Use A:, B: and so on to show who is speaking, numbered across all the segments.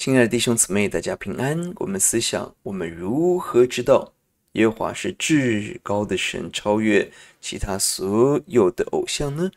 A: 亲爱的弟兄姊妹，大家平安。我们思想，我们如何知道耶和华是至高的神，超越其他所有的偶像呢？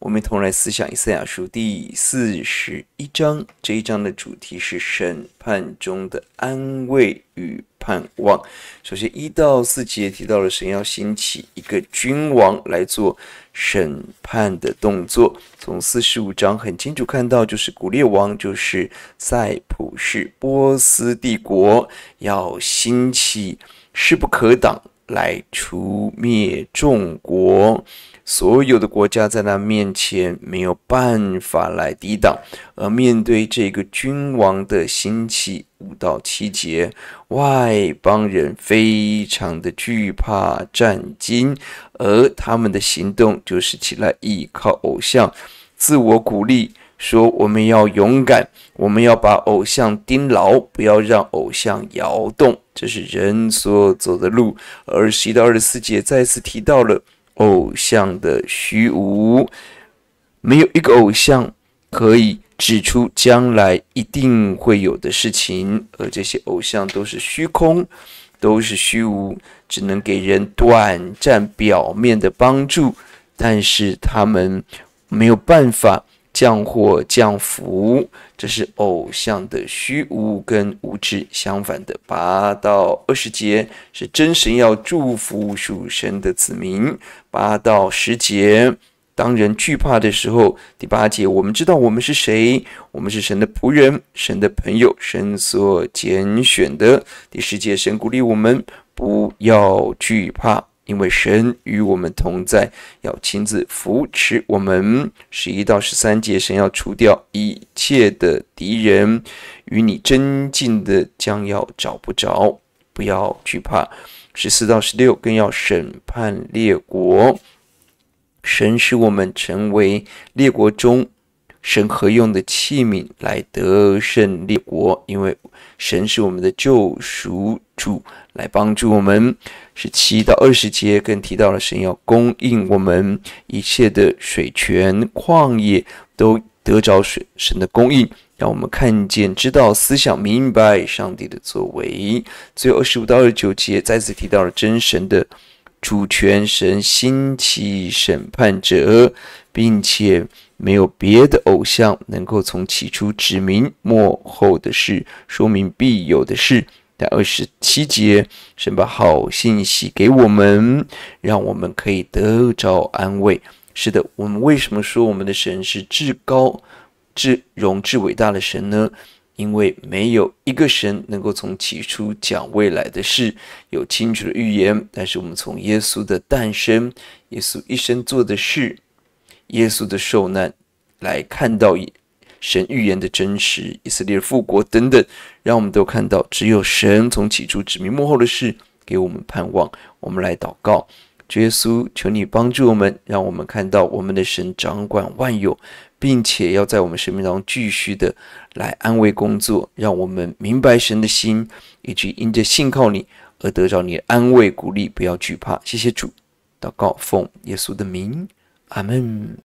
A: 我们一同来思想以赛亚书第四十一章。这一章的主题是审判中的安慰与盼望。首先一到四节提到了神要兴起一个君王来做审判的动作。从四十五章很清楚看到，就是古列王，就是塞浦士波斯帝国要兴起，势不可挡。来除灭众国，所有的国家在他面前没有办法来抵挡。而面对这个君王的兴起，五到七节，外邦人非常的惧怕战金，而他们的行动就是起来依靠偶像，自我鼓励。说我们要勇敢，我们要把偶像盯牢，不要让偶像摇动。这是人所走的路。二十一到二十四节再次提到了偶像的虚无，没有一个偶像可以指出将来一定会有的事情，而这些偶像都是虚空，都是虚无，只能给人短暂表面的帮助，但是他们没有办法。降火降福，这是偶像的虚无跟无知相反的。八到二十节是真神要祝福属神的子民。八到十节，当人惧怕的时候，第八节我们知道我们是谁，我们是神的仆人，神的朋友，神所拣选的。第十节，神鼓励我们不要惧怕。因为神与我们同在，要亲自扶持我们。十一到十三节，神要除掉一切的敌人，与你真近的将要找不着，不要惧怕。十四到十六，更要审判列国。神使我们成为列国中神合用的器皿，来得胜列国。因为神是我们的救赎。主来帮助我们，十七到二十节更提到了神要供应我们一切的水泉、旷野都得着水，神的供应，让我们看见、知道、思想、明白上帝的作为。最后二十五到二十九节再次提到了真神的主权、神兴起、审判者，并且没有别的偶像能够从起初指明幕后的事，说明必有的事。在二十七节，神把好信息给我们，让我们可以得着安慰。是的，我们为什么说我们的神是至高、至荣、至伟大的神呢？因为没有一个神能够从起初讲未来的事，有清楚的预言。但是我们从耶稣的诞生、耶稣一生做的事、耶稣的受难来看到。神预言的真实，以色列复国等等，让我们都看到，只有神从起初指明幕后的事，给我们盼望。我们来祷告，耶稣，求你帮助我们，让我们看到我们的神掌管万有，并且要在我们生命当中继续的来安慰工作，让我们明白神的心，以及因着信靠你而得着你的安慰鼓励，不要惧怕。谢谢主，祷告奉耶稣的名，阿门。